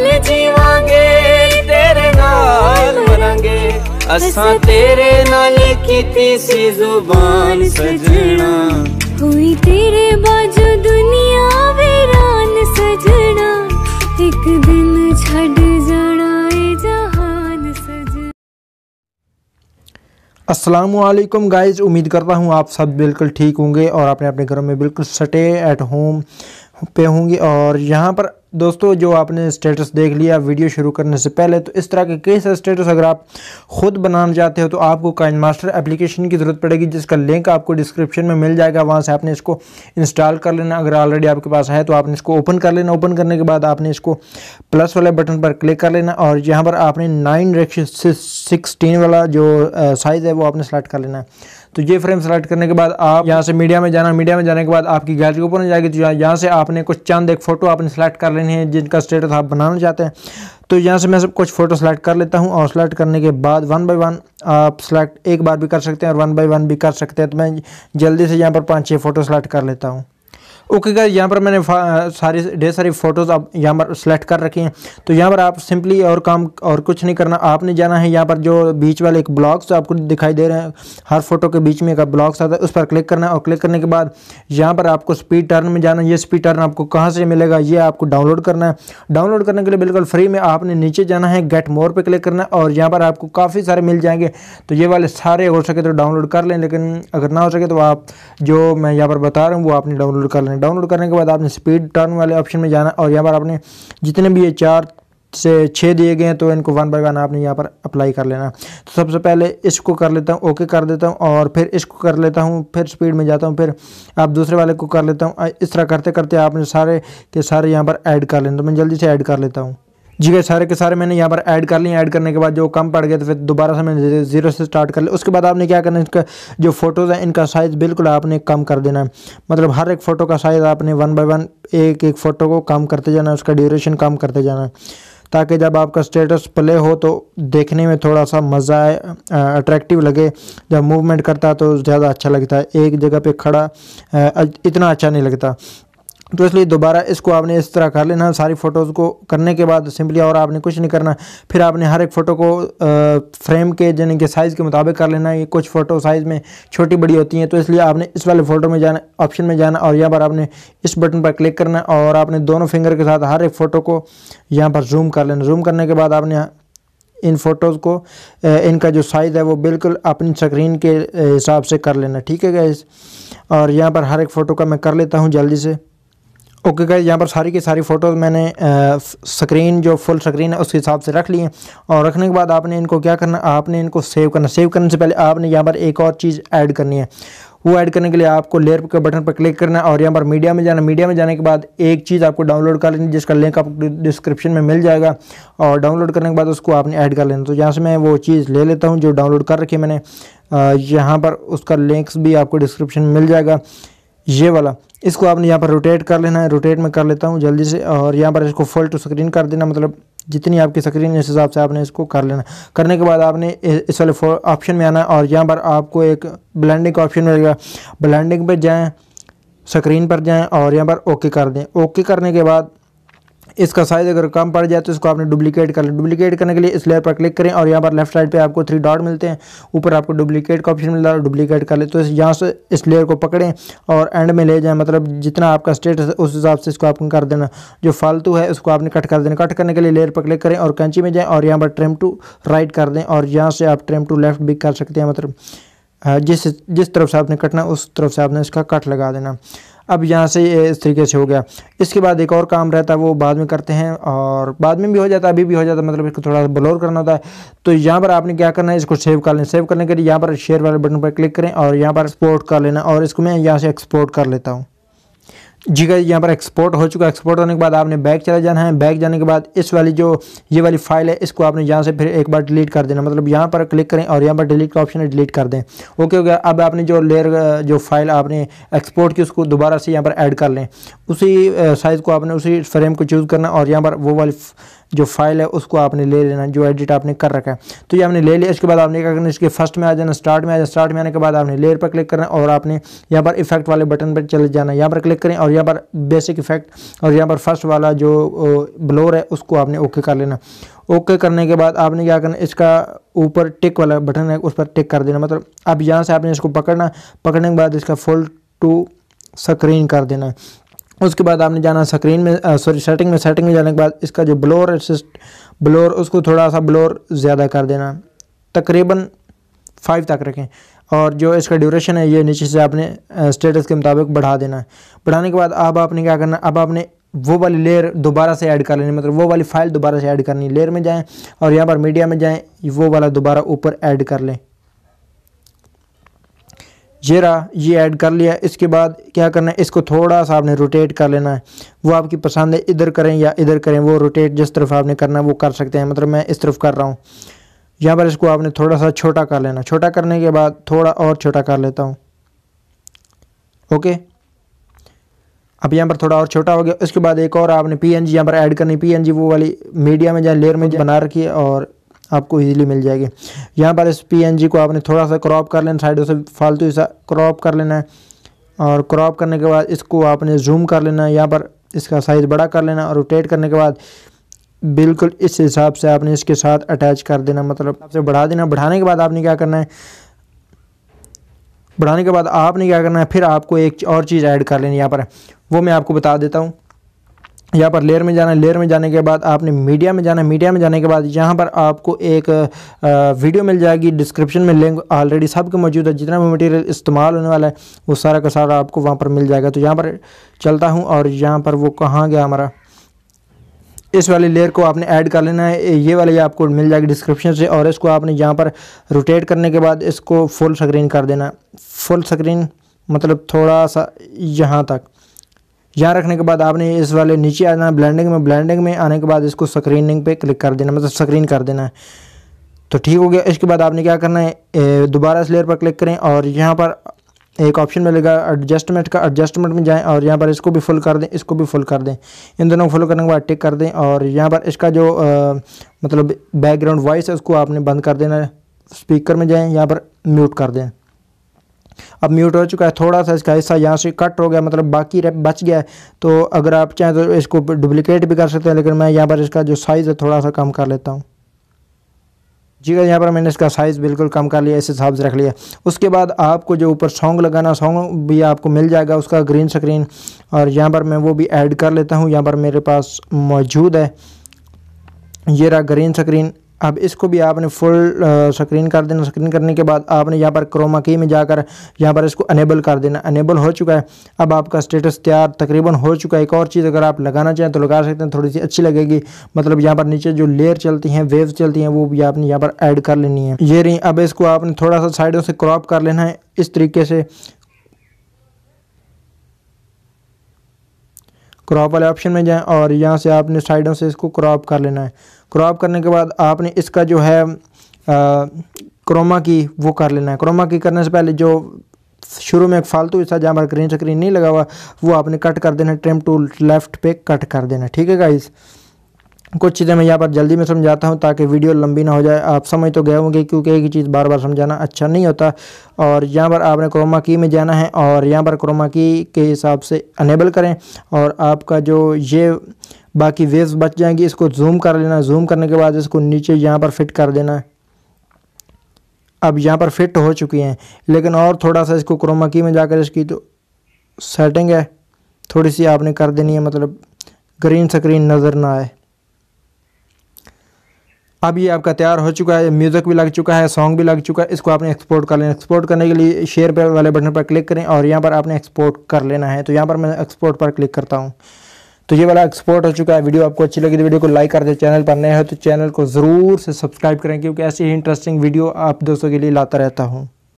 ਨਾਲ ਜੀਵਾਂਗੇ ਤੇਰੇ ਨਾਲ ਮਰਾਂਗੇ ਅਸਾਂ ਤੇਰੇ ਨਾਲ ਕੀਤੀ ਸੀ ਜ਼ੁਬਾਨ सजना ਹੋਈ ਤੇਰੇ ਬਾਝੂ अस्सलाम वालेकुम उम्मीद करता हूँ आप सब बिल्कुल ठीक होंगे और अपने अपने घरों में बिल्कुल सटे एट होम पे होंगे और यहाँ पर दोस्तों जो आपने स्टेटस देख लिया वीडियो शुरू करने से पहले तो इस तरह के कई सारे स्टेटस अगर आप खुद बनाना चाहते हो तो आपको काइन मास्टर एप्लीकेशन की ज़रूरत पड़ेगी जिसका लिंक आपको डिस्क्रिप्शन में मिल जाएगा वहाँ से आपने इसको इंस्टॉल कर लेना अगर ऑलरेडी आपके पास है तो आपने इसको ओपन कर लेना ओपन करने के बाद आपने इसको प्लस वाले बटन पर क्लिक कर लेना और यहाँ पर आपने नाइन सिक्सटीन वाला जो साइज़ है वो आपने सेलेक्ट कर लेना है तो ये फ्रेम सेलेक्ट करने के बाद आप यहाँ से मीडिया में जाना मीडिया में जाने के बाद आपकी गैलरी ओपन हो जाएगी तो यहाँ से आपने कुछ चंद एक फ़ोटो आपने सेलेक्ट कर लेना डिज़ाइन है जिनका स्टेटस आप बनाना चाहते हैं तो यहाँ से मैं सब कुछ फ़ोटो सेलेक्ट कर लेता हूँ और सेलेक्ट करने के बाद वन बाय वन आप सेलेक्ट एक बार भी कर सकते हैं और वन बाय वन भी कर सकते हैं तो मैं जल्दी से यहाँ पर पाँच छः फ़ोटो सेलेक्ट कर लेता हूँ ओके गाइस यहाँ पर मैंने सारी ढेर सारी फ़ोटोज़ आप यहाँ पर सेलेक्ट कर रखी हैं तो यहाँ पर आप सिंपली और काम और कुछ नहीं करना आपने जाना है यहाँ पर जो बीच वाले एक ब्लॉक्स आपको दिखाई दे रहे हैं हर फोटो के बीच में एक ब्लॉक्स आता है उस पर क्लिक करना है और क्लिक करने के बाद यहाँ पर आपको स्पीड टर्न में जाना है ये स्पीड टर्न आपको कहाँ से मिलेगा ये आपको डाउनलोड करना है डाउनलोड करने के लिए बिल्कुल फ्री में आपने नीचे जाना है गेट मोर पर क्लिक करना है और यहाँ पर आपको काफ़ी सारे मिल जाएंगे तो ये वाले सारे हो सके तो डाउनलोड कर लें लेकिन अगर ना हो सके तो आप जो मैं यहाँ पर बता रहा हूँ वो आपने डाउनलोड कर लें करना डाउनलोड करने के बाद आपने स्पीड टर्न वाले ऑप्शन में जाना और यहाँ पर आपने जितने भी ये चार से छः दिए गए हैं तो इनको वन बाई वन आपने यहाँ पर अप्लाई कर लेना तो सबसे पहले इसको कर लेता हूँ ओके कर देता हूँ और फिर इसको कर लेता हूँ फिर स्पीड में जाता हूँ फिर आप दूसरे वाले को कर लेता हूँ इस तरह करते करते आपने सारे के सारे यहाँ पर ऐड कर लेना तो मैं जल्दी से ऐड कर लेता हूँ जी गए सारे के सारे मैंने यहाँ पर ऐड कर लिए ऐड करने के बाद जो कम पड़ गए तो फिर दोबारा से मैंने ज़ीरो से स्टार्ट कर लिया उसके बाद आपने क्या करना है इसका जो फ़ोटोज़ हैं इनका साइज़ बिल्कुल आपने कम कर देना है मतलब हर एक फ़ोटो का साइज़ आपने वन बाई वन एक एक फ़ोटो को कम करते जाना है उसका ड्यूरेशन कम करते जाना है ताकि जब आपका स्टेटस प्ले हो तो देखने में थोड़ा सा मज़ा आए अट्रैक्टिव लगे जब मूवमेंट करता है तो ज़्यादा अच्छा लगता है एक जगह पे खड़ा आ, इतना अच्छा नहीं लगता तो इसलिए दोबारा इसको आपने इस तरह कर लेना सारी फ़ोटोज़ को करने के बाद सिंपली और आपने कुछ नहीं करना फिर आपने हर एक फ़ोटो को फ्रेम के यानी कि साइज़ के मुताबिक कर लेना ये कुछ फ़ोटो साइज़ में छोटी बड़ी होती हैं तो इसलिए आपने इस वाले फ़ोटो में जाना ऑप्शन में जाना और यहाँ पर आपने इस बटन पर क्लिक करना और आपने दोनों फिंगर के साथ हर एक फ़ोटो को यहाँ पर जूम कर लेना जूम करने के बाद आपने इन फ़ोटोज़ को इनका जो साइज़ है वो बिल्कुल अपनी स्क्रीन के हिसाब से कर लेना ठीक है गैस और यहाँ पर हर एक फ़ोटो का मैं कर लेता हूँ जल्दी से ओके गाइज यहाँ पर सारी की सारी फ़ोटोज़ मैंने स्क्रीन जो फुल स्क्रीन है उसके हिसाब से रख ली है और रखने के बाद आपने इनको क्या करना आपने इनको सेव करना सेव करने से पहले आपने यहाँ पर एक और चीज़ ऐड करनी है वो ऐड करने के लिए आपको लेयर के बटन पर क्लिक करना है और यहाँ पर मीडिया में जाना मीडिया में जाने के बाद एक चीज़ आपको डाउनलोड कर लेनी जिसका लिंक आपको डिस्क्रिप्शन में मिल जाएगा और डाउनलोड करने के बाद उसको आपने ऐड कर लेना तो यहाँ से मैं वो चीज़ ले लेता हूँ जो डाउनलोड कर रखी है मैंने यहाँ पर उसका लिंक्स भी आपको डिस्क्रिप्शन मिल जाएगा ये वाला इसको आपने यहाँ पर रोटेट कर लेना है रोटेट में कर लेता हूँ जल्दी से और यहाँ पर इसको फुल टू स्क्रीन कर देना मतलब जितनी आपकी स्क्रीन है इस हिसाब से आपने इसको कर लेना करने के बाद आपने इस वाले ऑप्शन में आना है और यहाँ पर आपको एक ब्लैंडिंग का ऑप्शन मिलेगा ब्लैंडिंग पर जाएँ स्क्रीन पर जाएँ और यहाँ पर ओके कर दें ओके करने के बाद इसका साइज अगर कम पड़ जाए तो इसको आपने डुप्लीकेट कर लें डुप्लीकेट करने के लिए इस लेयर पर क्लिक करें और यहाँ पर लेफ्ट साइड पर आपको थ्री डॉट मिलते हैं ऊपर आपको डुप्लीकेट का ऑप्शन मिल रहा है डुप्लीकेट कर ले तो यहाँ से इस लेयर को पकड़ें और एंड में ले जाएँ मतलब जितना आपका स्टेटस उस हिसाब से इसको आपको कर देना जो फालतू है उसको आपने कट कर देना कट करने के लिए लेयर पर क्लिक करें और कैंची में जाएँ और यहाँ पर ट्रेम टू राइट कर दें और यहाँ से आप ट्रेम टू लेफ्ट भी कर सकते हैं मतलब हाँ, जिस जिस तरफ से आपने कटना उस तरफ से आपने इसका कट लगा देना अब यहाँ से इस तरीके से हो गया इसके बाद एक और काम रहता है वो बाद में करते हैं और बाद में भी हो जाता है अभी भी हो जाता है मतलब इसको थोड़ा सा ब्लोर करना होता है तो यहाँ पर आपने क्या करना है इसको सेव कर लें सेव करने के लिए यहाँ पर शेयर वाले बटन पर क्लिक करें और यहाँ पर एक्सपोर्ट कर लेना और इसको मैं यहाँ से एक्सपोर्ट कर लेता हूँ जी गई यहाँ पर एक्सपोर्ट हो चुका है एक्सपोर्ट होने के बाद आपने बैग चला जाना है बैग जाने के बाद इस वाली जो ये वाली फाइल है इसको आपने यहाँ से फिर एक बार डिलीट कर देना मतलब यहाँ पर क्लिक करें और यहाँ पर डिलीट का ऑप्शन है डिलीट कर दें ओके हो गया अब आपने जो लेयर जो फाइल आपने एक्सपोर्ट की उसको दोबारा से यहाँ पर ऐड कर लें उसी साइज़ को आपने उसी फ्रेम को चूज़ करना और यहाँ पर वो वाली जो फाइल है उसको आपने ले लेना जो एडिट आपने कर रखा है तो ये आपने ले लिया इसके बाद आपने क्या करना इसके फर्स्ट में आ जाना स्टार्ट में आ जाना स्टार्ट में आने के बाद आपने लेयर पर क्लिक करना और आपने यहाँ पर इफेक्ट वाले बटन पर चले जाना यहाँ पर क्लिक करें और और यहाँ पर बेसिक इफेक्ट और यहाँ पर फर्स्ट वाला जो ब्लोर है उसको आपने ओके कर लेना ओके करने के बाद आपने क्या करना इसका ऊपर टिक वाला बटन है उस पर टिक कर देना मतलब अब यहाँ से आपने इसको पकड़ना पकड़ने के बाद इसका फुल टू स्क्रीन कर देना उसके बाद आपने जाना स्क्रीन में सॉरी सेटिंग में सेटिंग में जाने के बाद इसका जो ब्लोर असिस्ट ब्लोर उसको थोड़ा सा ब्लोर ज़्यादा कर देना तकरीबन फाइव तक रखें और जो इसका ड्यूरेशन है ये नीचे से आपने स्टेटस के मुताबिक बढ़ा देना है बढ़ाने के बाद अब आपने क्या करना अब आपने वो वाली लेयर दोबारा से ऐड कर लेनी मतलब वो वाली फाइल दोबारा से ऐड करनी लेयर में जाएं और यहाँ पर मीडिया में जाएं वो वाला दोबारा ऊपर ऐड कर लें ये रहा ये ऐड कर लिया इसके बाद क्या करना है इसको थोड़ा सा आपने रोटेट कर लेना है वो आपकी पसंद है इधर करें या इधर करें वो रोटेट जिस तरफ आपने करना है वो कर सकते हैं मतलब मैं इस तरफ कर रहा हूँ यहाँ पर इसको आपने थोड़ा सा छोटा कर लेना छोटा करने के बाद थोड़ा और छोटा कर लेता हूँ ओके अब यहाँ पर थोड़ा और छोटा हो गया उसके बाद एक और आपने पी एन जी यहाँ पर ऐड करनी पी एन जी वो वाली मीडिया में जहाँ लेयर में बना रखी है और आपको ईजिली मिल जाएगी यहाँ पर इस पी एन जी को आपने थोड़ा सा क्रॉप कर लेना साइडों से फालतू हिस्सा क्रॉप कर लेना है और क्रॉप करने के बाद इसको आपने जूम कर लेना है यहाँ पर इसका साइज़ बड़ा कर लेना और रोटेट करने के बाद बिल्कुल इस हिसाब से आपने इसके साथ अटैच कर देना मतलब आपसे बढ़ा देना बढ़ाने के बाद आपने क्या करना है बढ़ाने के बाद आपने क्या करना है फिर आपको एक और चीज़ ऐड कर लेनी यहाँ पर वो मैं आपको बता देता हूँ यहाँ पर लेयर में जाना है लेयर में जाने के बाद आपने मीडिया में जाना है मीडिया में जाने के बाद यहाँ पर आपको एक वीडियो मिल जाएगी डिस्क्रिप्शन में लिंक ऑलरेडी सब के मौजूद है जितना भी मटेरियल इस्तेमाल होने वाला है वो सारा का सारा आपको वहाँ पर मिल जाएगा तो यहाँ पर चलता हूँ और यहाँ पर वो कहाँ गया हमारा इस वाली लेयर को आपने ऐड कर लेना है ये वाली आपको मिल जाएगी डिस्क्रिप्शन से और इसको आपने यहाँ पर रोटेट करने के बाद इसको फुल स्क्रीन कर देना फुल स्क्रीन मतलब थोड़ा सा यहाँ तक यहाँ रखने के बाद आपने इस वाले नीचे आ जाना ब्लैंडिंग में ब्लैंडिंग में आने के बाद इसको स्क्रीनिंग पे क्लिक कर देना मतलब स्क्रीन कर देना है तो ठीक हो गया इसके बाद आपने क्या करना है दोबारा इस लेयर पर क्लिक करें और यहाँ पर एक ऑप्शन मिलेगा एडजस्टमेंट का एडजस्टमेंट में जाएं और यहाँ पर इसको भी फुल कर दें इसको भी फुल कर दें इन दोनों को फुल करने के बाद टिक कर दें और यहाँ पर इसका जो आ, मतलब बैकग्राउंड वॉइस है उसको आपने बंद कर देना स्पीकर में जाएं यहाँ पर म्यूट कर दें अब म्यूट हो चुका है थोड़ा सा इसका हिस्सा यहाँ से कट हो गया मतलब बाकी बच गया है तो अगर आप चाहें तो इसको डुप्लिकेट भी कर सकते हैं लेकिन मैं यहाँ पर इसका जो साइज़ है थोड़ा सा कम कर लेता हूँ जी का यहाँ पर मैंने इसका साइज़ बिल्कुल कम कर लिया इस हिसाब से रख लिया उसके बाद आपको जो ऊपर सॉन्ग लगाना सॉन्ग भी आपको मिल जाएगा उसका ग्रीन स्क्रीन और यहाँ पर मैं वो भी ऐड कर लेता हूँ यहाँ पर मेरे पास मौजूद है ये रहा ग्रीन स्क्रीन अब इसको भी आपने फुल स्क्रीन कर देना स्क्रीन करने के बाद आपने यहाँ पर क्रोमा की में जाकर यहाँ पर इसको अनेबल कर देना अनेबल हो चुका है अब आपका स्टेटस तैयार तकरीबन हो चुका है एक और चीज़ अगर आप लगाना चाहें तो लगा सकते हैं थोड़ी सी अच्छी लगेगी मतलब यहाँ पर नीचे जो लेयर चलती हैं वेव चलती हैं वो भी आपने यहाँ पर ऐड कर लेनी है ये रही अब इसको आपने थोड़ा सा साइडों से क्रॉप कर लेना है इस तरीके से क्रॉप वाले ऑप्शन में जाएं और यहाँ से आपने साइडों से इसको क्रॉप कर लेना है क्रॉप करने के बाद आपने इसका जो है क्रोमा की वो कर लेना है क्रोमा की करने से पहले जो शुरू में एक फालतू हिस्सा जहाँ पर ग्रीन स्क्रीन नहीं लगा हुआ वो आपने कट कर देना ट्रिम टूल लेफ्ट पे कट कर देना ठीक है गाइज़ कुछ चीज़ें मैं यहाँ पर जल्दी में समझाता हूँ ताकि वीडियो लंबी ना हो जाए आप समझ तो गए होंगे क्योंकि एक ही चीज़ बार बार समझाना अच्छा नहीं होता और यहाँ पर आपने क्रोमा की में जाना है और यहाँ पर क्रोमा की के हिसाब से अनेबल करें और आपका जो ये बाकी वेव्स बच जाएंगी इसको जूम कर लेना जूम करने के बाद इसको नीचे यहाँ पर फिट कर देना अब यहाँ पर फिट हो चुकी हैं लेकिन और थोड़ा सा इसको क्रोमा की में जाकर इसकी तो सेटिंग है थोड़ी सी आपने कर देनी है मतलब ग्रीन स्क्रीन नज़र ना आए अब ये आपका तैयार हो चुका है म्यूज़िक भी लग चुका है सॉन्ग भी लग चुका है इसको आपने एक्सपोर्ट कर लेना एक्सपोर्ट करने के लिए शेयर पर वाले बटन पर क्लिक करें और यहाँ पर आपने एक्सपोर्ट कर लेना है तो यहाँ पर मैं एक्सपोर्ट पर क्लिक करता हूँ तो ये वाला एक्सपोर्ट हो चुका है वीडियो आपको अच्छी लगी तो वीडियो को लाइक कर दे चैनल पर नए हो तो चैनल को ज़रूर से सब्सक्राइब करें क्योंकि ऐसी ही इंटरेस्टिंग वीडियो आप दोस्तों के लिए लाता रहता हूँ